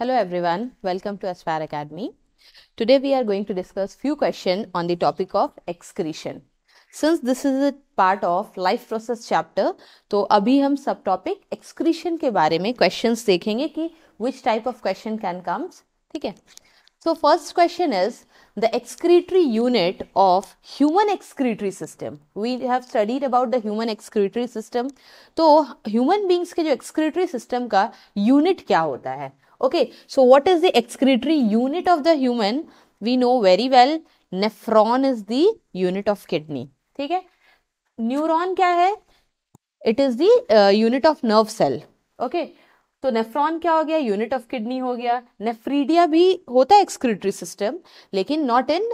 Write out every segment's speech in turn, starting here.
Hello everyone, welcome to Aspire Academy. Today we are going to discuss few questions on the topic of excretion. Since this is a part of life process chapter, तो अभी हम सब topic excretion के बारे में questions देखेंगे कि which type of question can comes, ठीक है? So first question is the excretory unit of human excretory system. We have studied about the human excretory system. तो human beings के जो excretory system का unit क्या होता है? Okay so what is the excretory unit of the human we know very well nephron is the unit of kidney ठीक है neuron क्या है it is the unit of nerve cell okay तो nephron क्या हो गया यूनिट ऑफ किडनी हो गया नेफ्रीडिया भी होता है एक्सक्रिटरी सिस्टम लेकिन not in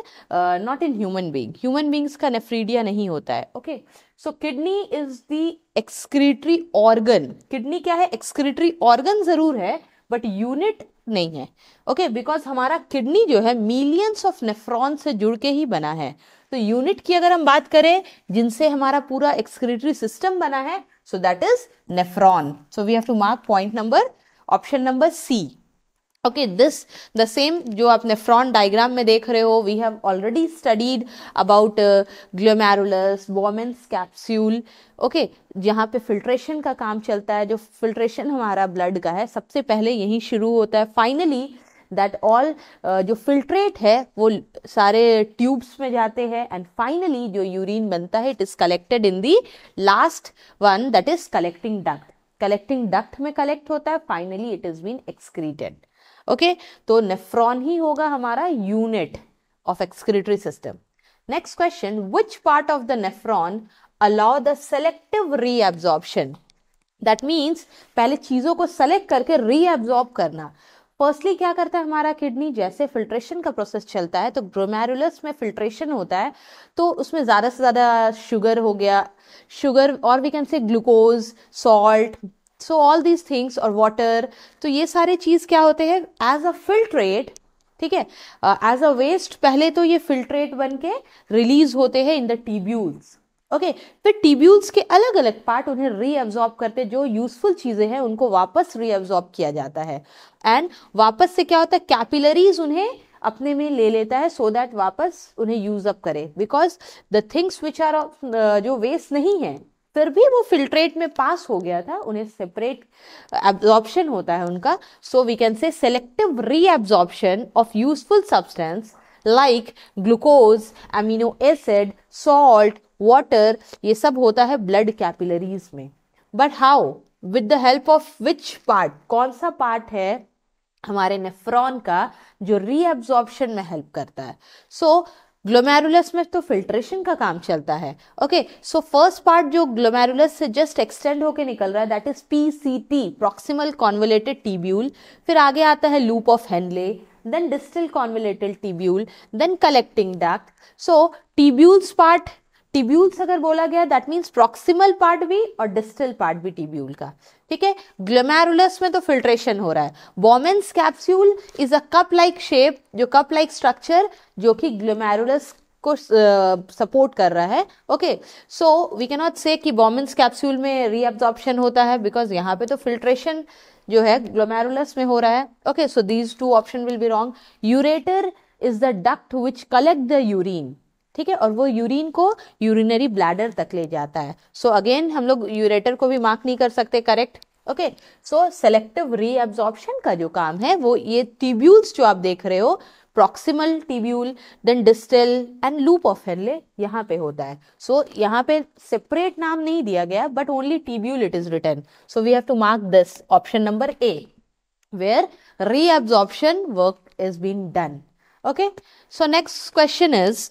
not in human being human beings का नेफ्रीडिया नहीं होता है okay so kidney is the excretory organ kidney क्या है एक्सक्रिटरी ऑर्गन जरूर है बट यूनिट नहीं है ओके okay, बिकॉज हमारा किडनी जो है मिलियंस ऑफ नेफ्रॉन से जुड़ के ही बना है तो यूनिट की अगर हम बात करें जिनसे हमारा पूरा एक्सक्रेटरी सिस्टम बना है so that is nephron so we have to mark point number option number C okay this the same जो आपने फ्रॉन्ट डायग्राम में देख रहे हो we have already studied about glomerulus Bowman's capsule okay जहाँ पे फिल्ट्रेशन का काम चलता है जो फिल्ट्रेशन हमारा ब्लड का है सबसे पहले यहीं शुरू होता है फाइनली दैट ऑल जो फिल्ट्रेट है वो सारे ट्यूब्स में जाते हैं एंड फाइनली जो यूरिन बनता है it is collected in the last one that is collecting duct collecting duct में कलेक्ट होता है finally it is been excreted okay तो नेफ्रॉन ही होगा हमारा unit of excretory system next question which part of the nephron allow the selective reabsorption that means पहले चीज़ों को सेलेक्ट करके रीएब्जॉर्ब करना फर्स्टली क्या करता है हमारा किडनी जैसे फिल्ट्रेशन का प्रोसेस चलता है तो ग्रोमैरुलस में फिल्ट्रेशन होता है तो उसमें ज़्यादा से ज़्यादा शुगर हो गया शुगर और we can say glucose salt so all these things और वाटर तो ये सारे चीज़ क्या होते हैं एज अ फिल्ट्रेट ठीक है एज अ वेस्ट पहले तो ये फिल्ट्रेट बन के रिलीज होते हैं इन द टीब्यूल्स ओके फिर टीब्यूल्स के अलग अलग पार्ट उन्हें रीअब्जॉर्ब करते जो यूजफुल चीज़ें हैं उनको वापस रीअब्जॉर्ब किया जाता है एंड वापस से क्या होता है कैपिलरीज उन्हें अपने में ले लेता है सो so दैट वापस उन्हें यूज अप करे because the things which are जो वेस्ट नहीं है फिर भी वो फिल्ट्रेट में पास हो गया था उन्हें सेपरेट एब्जॉर्प्शन होता है उनका so we can say selective reabsorption of useful substance like glucose amino acid salt water ये सब होता है ब्लड कैपिलरीज में but how with the help of which part कौन सा पार्ट है हमारे नेफ्रॉन का जो रीएब्जॉर्प्शन में हेल्प करता है सो so, ग्लोमेरुलस में तो फिल्ट्रेशन का काम चलता है ओके सो फर्स्ट पार्ट जो ग्लोमेरुलस से जस्ट एक्सटेंड होकर निकल रहा है that is P C T proximal convoluted tubule फिर आगे आता है loop of Henle then distal convoluted tubule then collecting duct so tubules part tubules अगर बोला गया दैट मीन्स प्रॉक्सिमल पार्ट भी और डिस्टल पार्ट भी टिब्यूल का ठीक है ग्लोमेरुलस में तो फिल्ट्रेशन हो रहा है Bowman's capsule is a cup like shape जो कप लाइक स्ट्रक्चर जो कि ग्लोमेरुलस को सपोर्ट uh, कर रहा है okay so we cannot say कि वॉमेन्स कैप्सूल में रीअब्जॉर्प्शन होता है बिकॉज यहाँ पे तो फिल्ट्रेशन जो है ग्लोमेरुलस में हो रहा है okay so these two option will be wrong ureter is the duct which collect the urine ठीक है और वो यूरिन को यूरिनरी ब्लैडर तक ले जाता है सो so अगेन हम लोग यूरेटर को भी मार्क नहीं कर सकते correct okay so selective reabsorption का जो काम है वो ये ट्यूब्यूल्स जो आप देख रहे हो proximal tubule then distal and loop of Henle यहाँ पे होता है सो so, यहाँ पे सेपरेट नाम नहीं दिया गया but only tubule it is return so we have to mark this option number A where reabsorption work is been done okay so next question is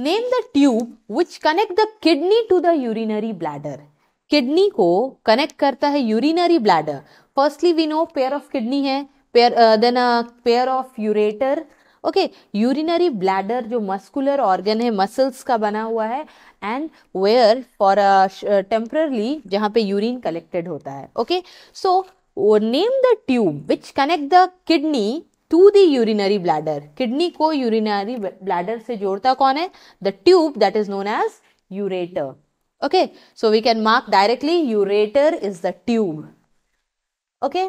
name the tube which connect the kidney to the urinary bladder kidney को connect करता है urinary bladder firstly we know pair of kidney है pair then pair of ureter okay urinary bladder जो muscular organ है muscles का बना हुआ है एंड वेयर फॉर टेम्परली जहाँ पे यूरिन कलेक्टेड होता है okay so name the tube which connect the kidney to the urinary bladder kidney को यूरिनरी ब्लैडर से जोड़ता कौन है the tube that is known as ureter okay so we can mark directly ureter is the tube okay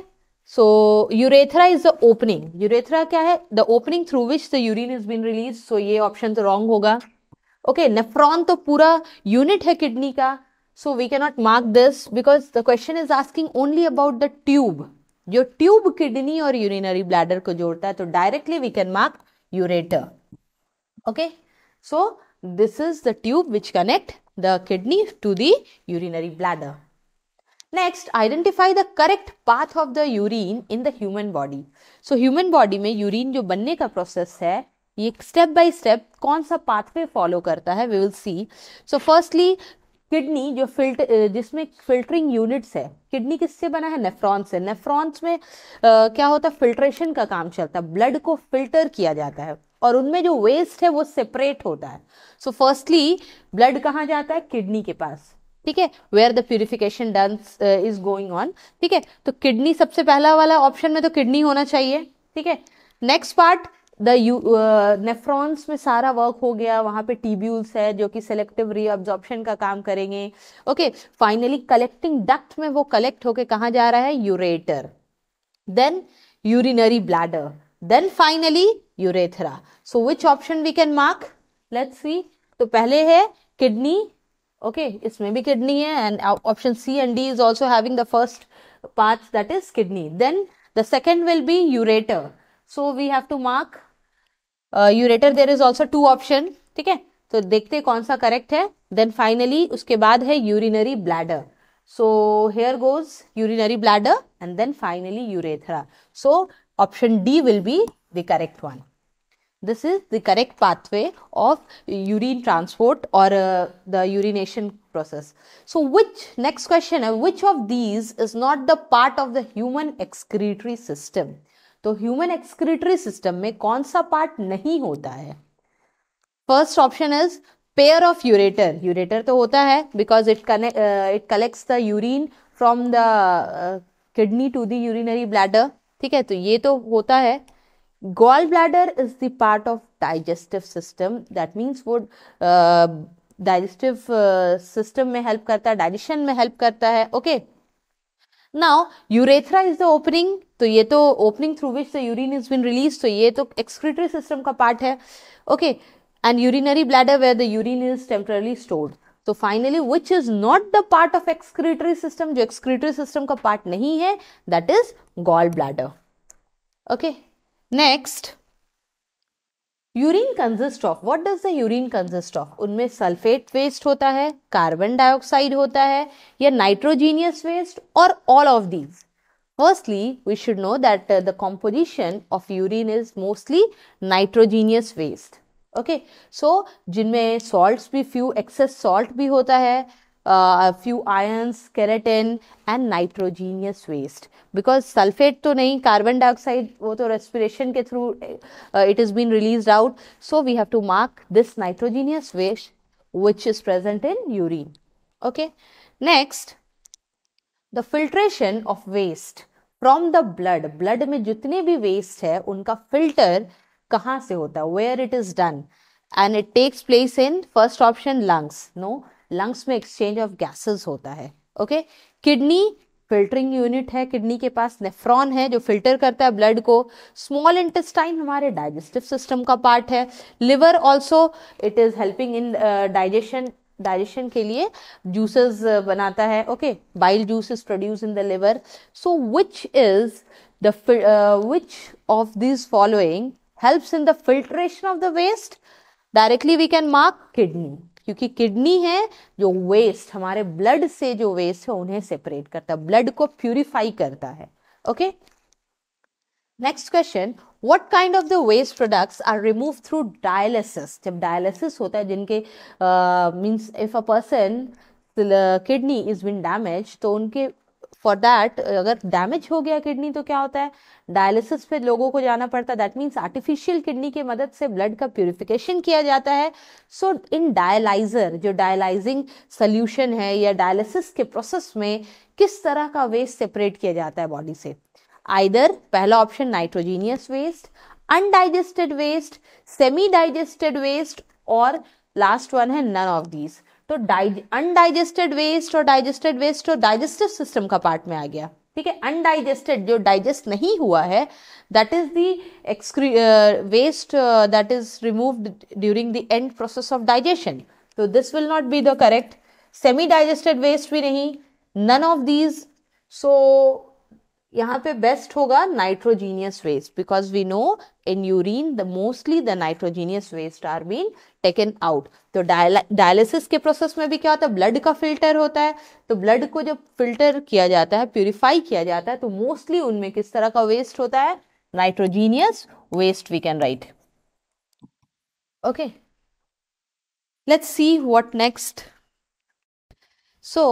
so urethra is the opening urethra क्या है the opening through which the urine is been release so ये option तो wrong होगा okay nephron तो पूरा unit है kidney का so we cannot mark this because the question is asking only about the tube जो ट्यूब किडनी और urinary bladder को जोड़ता है तो directly we can mark ureter okay so this is the tube which connect the kidney to the urinary bladder next identify the correct path of the urine in the human body so human body में urine जो बनने का process है ये step by step कौन सा pathway follow करता है we will see so firstly kidney जो फिल्टर जिसमें फिल्टरिंग यूनिट्स है किडनी किससे बना है नेफ्रॉन से नेफ्रॉन्स में आ, क्या होता है फिल्ट्रेशन का काम चलता है ब्लड को फिल्टर किया जाता है और उनमें जो वेस्ट है वो सेपरेट होता है सो फर्स्टली ब्लड कहाँ जाता है किडनी के पास ठीक है where the purification dance is going on ठीक है तो किडनी सबसे पहला वाला ऑप्शन में तो किडनी होना चाहिए ठीक है next part the you nephrons में सारा वर्क हो गया वहाँ पे टीब्यूल्स है जो कि सेलेक्टिव रीअब्जॉर्प्शन का काम करेंगे ओके फाइनली कलेक्टिंग डक्ट में वो कलेक्ट होके कहाँ जा रहा है ureter then urinary bladder then finally urethra so which option we can mark let's see तो पहले है किडनी ओके okay, इसमें भी किडनी है and option C and D is also having the first part that is kidney then the second will be ureter so we have to mark ureter there is also two option ठीक है तो देखते कौन सा correct है then finally उसके बाद है urinary bladder so here goes urinary bladder and then finally urethra so option D will be the correct one this is the correct pathway of urine transport और the urination process so which next question है which of these is not the part of the human excretory system तो human excretory system में कौन सा पार्ट नहीं होता है first option is pair of ureter ureter तो होता है because it connect it collects the urine from the kidney to the urinary bladder ठीक है तो ये तो होता है gall bladder is the part of digestive system that means वो डाइजेस्टिव uh, सिस्टम uh, में हेल्प करता है डाइजेशन में हेल्प करता है okay okay? Now urethra is the opening तो ये तो opening through which the urine is been release तो ये तो एक्सक्रीटरी सिस्टम का पार्ट है okay and urinary bladder where the urine is temporarily stored तो finally which is not the part of excretory system जो एक्सक्रीटरी सिस्टम का part नहीं है that is gall bladder okay next urine consist of what does the urine consist of उनमें sulphate waste होता है carbon dioxide होता है या नाइट्रोजीनियस वेस्ट और all of these firstly we should know that the composition of urine is mostly nitrogenous waste okay so जिनमें salt भी few access salt भी होता है a few ions, keratin and nitrogenous waste. Because sulfate to nahi, carbon dioxide, wo to respiration ke through uh, it is been released out. So we have to mark this nitrogenous waste which is present in urine. Okay. Next, the filtration of waste from the blood. Blood में जितने भी waste है उनका filter कहाँ से होता है Where it is done. and it takes place in first option lungs no lungs में एक्सचेंज ऑफ गैसेस होता है ओके किडनी फिल्टरिंग यूनिट है किडनी के पास नेफ्रॉन है जो फिल्टर करता है ब्लड को स्मॉल इंटेस्टाइन हमारे डाइजेस्टिव सिस्टम का पार्ट है liver also it is helping in digestion digestion के लिए जूसेस uh, बनाता है okay bile juice is produce in the liver so which is the which of this following helps in the filtration of the waste directly we can mark kidney क्योंकि kidney है जो waste हमारे blood से जो waste है उन्हें separate करता है ब्लड को प्यूरिफाई करता है okay next question what kind of the waste products are remove through dialysis जब डायलिसिस होता है जिनके means if a person kidney is been damage तो उनके फॉर दैट अगर डैमेज हो गया किडनी तो क्या होता है डायलिसिस पे लोगों को जाना पड़ता है दैट मीन्स आर्टिफिशियल किडनी की मदद से ब्लड का प्योरिफिकेशन किया जाता है सो इन डायलाइजर जो डायलाइजिंग सोल्यूशन है या डायलिसिस के प्रोसेस में किस तरह का वेस्ट सेपरेट किया जाता है बॉडी से आइदर पहला option nitrogenous waste undigested waste semi digested waste और लास्ट वन है नन ऑफ दीज तो अनडाइजेस्टेड वेस्ट और डाइजेस्टेड वेस्ट और डाइजेस्टिव सिस्टम का पार्ट में आ गया ठीक है अनडाइजेस्टेड जो डाइजेस्ट नहीं हुआ है that is the waste that is removed during the end process of digestion तो this will not be the correct semi digested waste भी नहीं नन ऑफ दीज सो यहाँ पे बेस्ट होगा nitrogenous waste because we know in urine the mostly the nitrogenous waste are been taken out तो dialysis के process में भी क्या होता है ब्लड का फिल्टर होता है तो ब्लड को जब फिल्टर किया जाता है प्यूरिफाई किया जाता है तो मोस्टली उनमें किस तरह का वेस्ट होता है nitrogenous waste we can write okay let's see what next so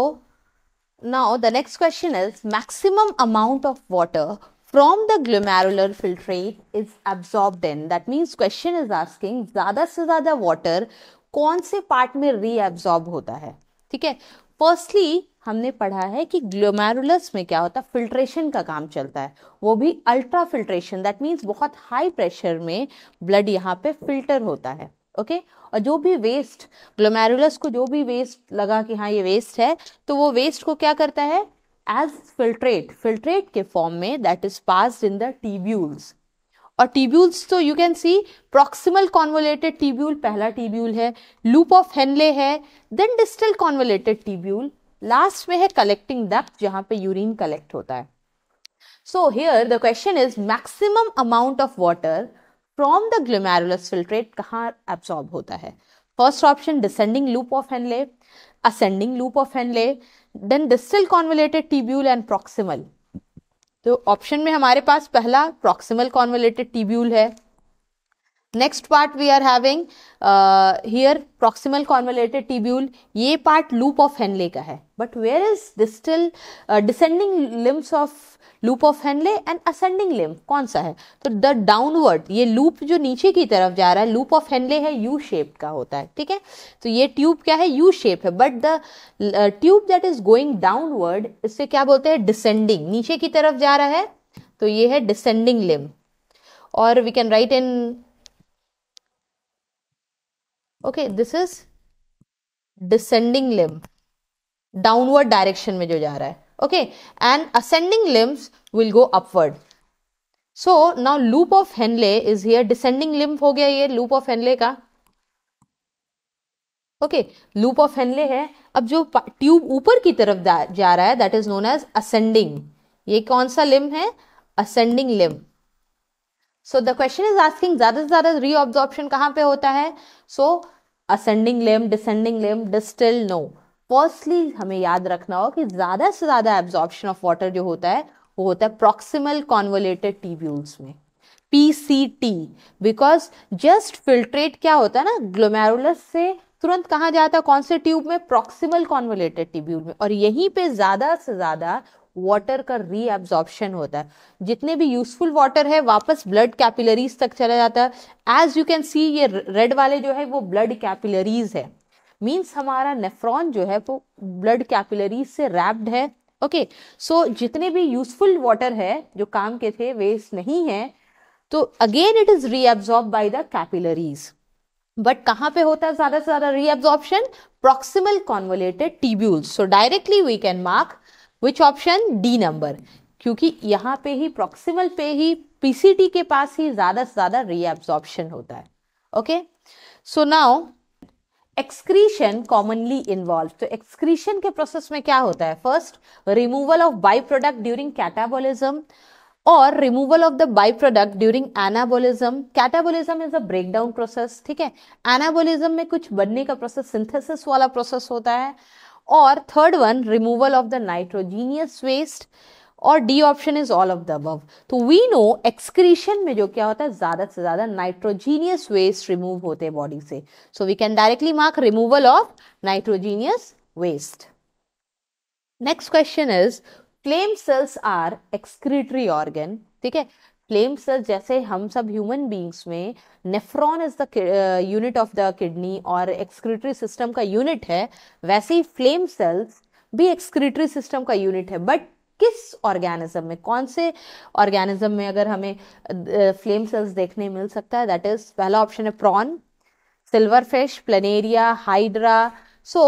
Now, the next question is maximum amount of water from the glomerular filtrate is absorbed in. That means question is asking ज़्यादा से ज़्यादा water कौन से part में reabsorb होता है ठीक है firstly हमने पढ़ा है कि ग्लोमेरुलस में क्या होता है फिल्ट्रेशन का काम चलता है वो भी अल्ट्रा फिल्ट्रेशन दैट मींस बहुत हाई प्रेशर में ब्लड यहाँ पे फिल्टर होता है ओके okay? और जो भी वेस्ट ग्लोमेरुलस को जो भी वेस्ट लगा कि हाँ ये वेस्ट है तो वो वेस्ट को क्या करता है एज फिल्ट्रेट फिल्ट्रेट के फॉर्म में that is pass in the tubules और टीब्यूल्स तो you can see proximal convoluted tubule पहला टीब्यूल है लूप ऑफ हेनले है then distal convoluted tubule last में है कलेक्टिंग डक्ट जहां पे यूरिन कलेक्ट होता है so here the question is maximum amount of water from the glomerulus filtrate कहाँ एब्सॉर्ब होता है first option descending loop of Henle ascending loop of Henle then distal convoluted tubule and proximal तो option में हमारे पास पहला proximal convoluted tubule है next part we are having here proximal convoluted tubule ये पार्ट लूप ऑफ हेनले का है but where is distal descending limbs of loop of Henle and ascending limb कौन सा है तो द डाउनवर्ड ये loop जो नीचे की तरफ जा रहा है लूप ऑफ हेनले है यू शेप का होता है ठीक है तो ये ट्यूब क्या है यू शेप है but the tube that is going downward इससे क्या बोलते हैं डिसेंडिंग नीचे की तरफ जा रहा है तो ये है डिसेंडिंग लिम और we can write in okay this is descending limb downward direction में जो जा रहा है okay and ascending limbs will go upward so now loop of Henle is here descending limb हो गया ये लूप ऑफ हेनले का ओके लूप ऑफ हेनले है अब जो ट्यूब ऊपर की तरफ जा रहा है that is known as ascending ये कौन सा लिम्ब है ascending limb so the question is asking ज्यादा से ज्यादा रीऑब्जॉर्प्शन कहां पे होता है so so, ascending limb descending limb distal no firstly हमें याद रखना हो कि ज़्यादा से ज़्यादा एब्जॉर्प्शन ऑफ वाटर जो होता है वो होता है प्रॉक्सिमल कॉन्वोलेटेड टीब्यूल्स में P C T because just filtrate क्या होता है ना ग्लोमेरुलस से तुरंत कहाँ जाता है कौन से ट्यूब में प्रॉक्सिमल कॉन्वोलेटेड ट्यूब्यूल में और यहीं पे ज़्यादा से ज़्यादा वाटर का रीअब्जॉर्बशन होता है जितने भी यूजफुल वाटर है वापस ब्लड कैपिलरीज तक चला जाता है एज यू कैन सी ये रेड वाले जो है वो ब्लड कैपिलरीज है मीन्स हमारा नेफ्रॉन जो है वो ब्लड कैपिलरीज से रैप्ड है ओके okay, सो so, जितने भी यूजफुल वाटर है जो काम के थे वेस्ट नहीं है तो again it is reabsorb by the capillaries but कहां पे होता है ज्यादा से ज्यादा reabsorption proximal convoluted tubules. So directly we can mark which option D number क्योंकि यहाँ पे ही प्रॉक्सिमल पे ही पीसीटी के पास ही ज़्यादा से ज़्यादा रीएब्जॉर्प्शन होता है okay so now excretion commonly involve तो एक्सक्रीशन के प्रोसेस में क्या होता है first removal of by product during catabolism और removal of the by product during anabolism catabolism is a breakdown process ठीक है एनाबोलिज्म में कुछ बनने का प्रोसेस सिंथेसिस वाला प्रोसेस होता है और third one removal of the nitrogenous waste और D option is all of the above तो वी नो एक्सक्रीशन में जो क्या होता है ज़्यादा से ज़्यादा नाइट्रोजीनियस वेस्ट रिमूव होते हैं बॉडी से so we can directly mark removal of nitrogenous waste next question is flame cells are excretory organ ठीक है फ्लेम सेल्स जैसे हम सब ह्यूमन बींग्स में nephron is the unit of the kidney और एक्सक्रीटरी सिस्टम का unit है वैसे ही फ्लेम सेल्स भी एक्सक्रीटरी सिस्टम का यूनिट है बट किस ऑर्गेनिज्म में कौन से ऑर्गेनिज्म में अगर हमें फ्लेम uh, सेल्स देखने मिल सकता है दैट इज पहला ऑप्शन है prawn silver fish planaria hydra so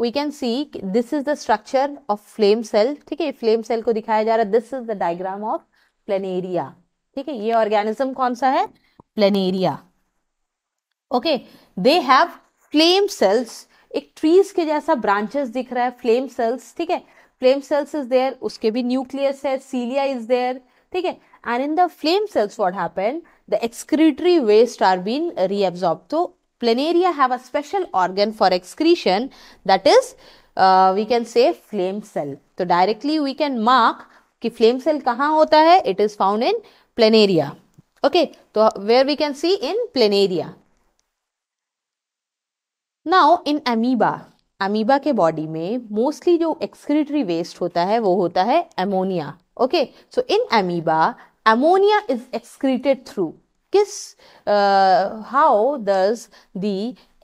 we can see this is the structure of flame cell ठीक है फ्लेम सेल को दिखाया जा रहा है this is the diagram of planaria ठीक है ये ऑर्गेनिज्म कौन सा है planaria okay they have flame cells एक ट्रीज के जैसा ब्रांचेस दिख रहा है फ्लेम सेल्स ठीक है फ्लेम सेल्स इज देयर उसके भी न्यूक्लियस है सीलिया इज देयर ठीक है and in the flame cells what happen the excretory waste are been reabsorb तो planaria have a special organ for excretion that is we can say flame cell तो directly we can mark कि flame cell कहाँ होता है it is found in planaria okay तो where we can see in planaria now in amoeba, amoeba के body में mostly जो excretory waste होता है वो होता है ammonia okay so in amoeba ammonia is excreted through किस how does the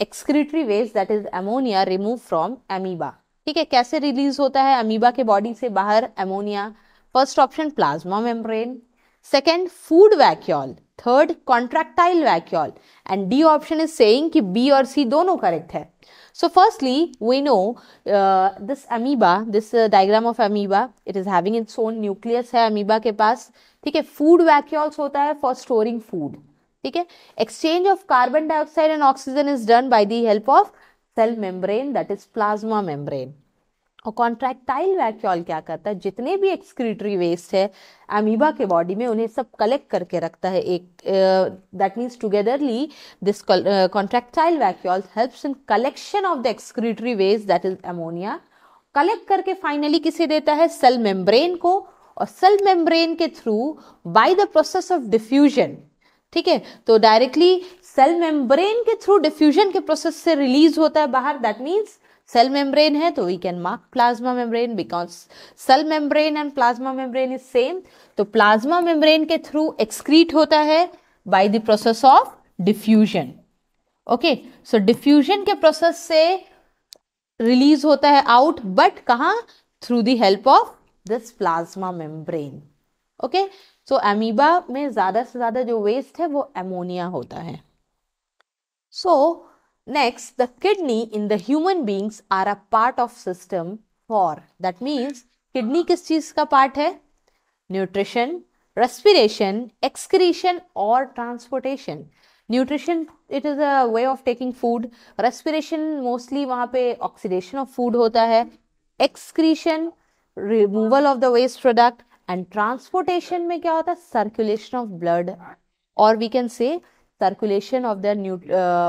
excretory waste that is ammonia remove from amoeba ठीक है कैसे रिलीज होता है अमीबा के बॉडी से बाहर ammonia first option plasma membrane second food vacuole third contractile vacuole and D option is saying कि बी और सी दोनों करेक्ट है so firstly we know this amoeba this diagram of amoeba it is having its own nucleus है amoeba के पास ठीक है food vacuoles होता है फॉर स्टोरिंग फूड ठीक है exchange of carbon dioxide and oxygen is done by the help of cell membrane that is plasma membrane और कॉन्ट्रैक्टाइल वैक्यूल क्या करता है जितने भी एक्सक्रीटरी वेस्ट है अमीबा के बॉडी में उन्हें सब कलेक्ट करके रखता है एक that means togetherly this contractile vacuole helps in collection of the excretory waste that is ammonia collect करके फाइनली किसे देता है सेल मेम्ब्रेन को और सेल मेम्ब्रेन के through by the process of diffusion ठीक है तो डायरेक्टली सेल मेम्ब्रेन के थ्रू डिफ्यूजन के प्रोसेस से रिलीज होता है बाहर दैट मीन्स सेल मेम्ब्रेन है तो we can mark plasma membrane because cell membrane and plasma membrane is same तो प्लाज्मा मेम्ब्रेन के थ्रू एक्सक्रीट होता है by the process of diffusion okay so diffusion के प्रोसेस से रिलीज होता है आउट बट कहा through the help of this plasma membrane okay so amoeba में ज्यादा से ज्यादा जो वेस्ट है वो एमोनिया होता है so so, Next, the kidney in the human beings are a part of system four. That means kidney किस चीज का part है? Nutrition, respiration, excretion or transportation. Nutrition it is a way of taking food. Respiration mostly वहाँ पे oxidation of food होता है. Excretion removal of the waste product and transportation में क्या होता? Circulation of blood or we can say circulation of their new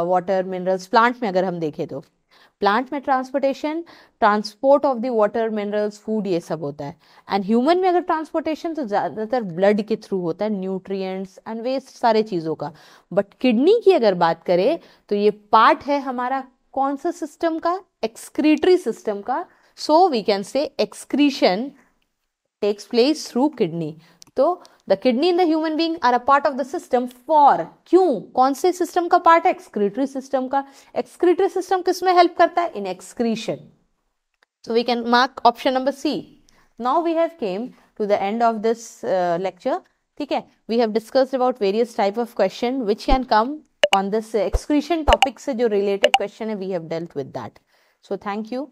water minerals plant में अगर हम देखें तो प्लांट में transportation transport of the water minerals food ये सब होता है एंड ह्यूमन में अगर ट्रांसपोर्टेशन तो ज़्यादातर ब्लड के थ्रू होता है न्यूट्रिएंट्स एंड वेस्ट सारे चीज़ों का बट किडनी की अगर बात करें तो ये पार्ट है हमारा कौन सा सिस्टम का एक्सक्रीटरी सिस्टम का so we can say excretion takes place through kidney तो the kidney in the human being are a part of the system for क्यों कौन से सिस्टम का पार्ट है एक्सक्रीटरी सिस्टम का एक्सक्रीटरी सिस्टम किस में हेल्प करता है in excretion so we can mark option number C now we have came to the end of this lecture ठीक है we have discussed about various type of question which can come on this excretion topic से जो related question है we have dealt with that so thank you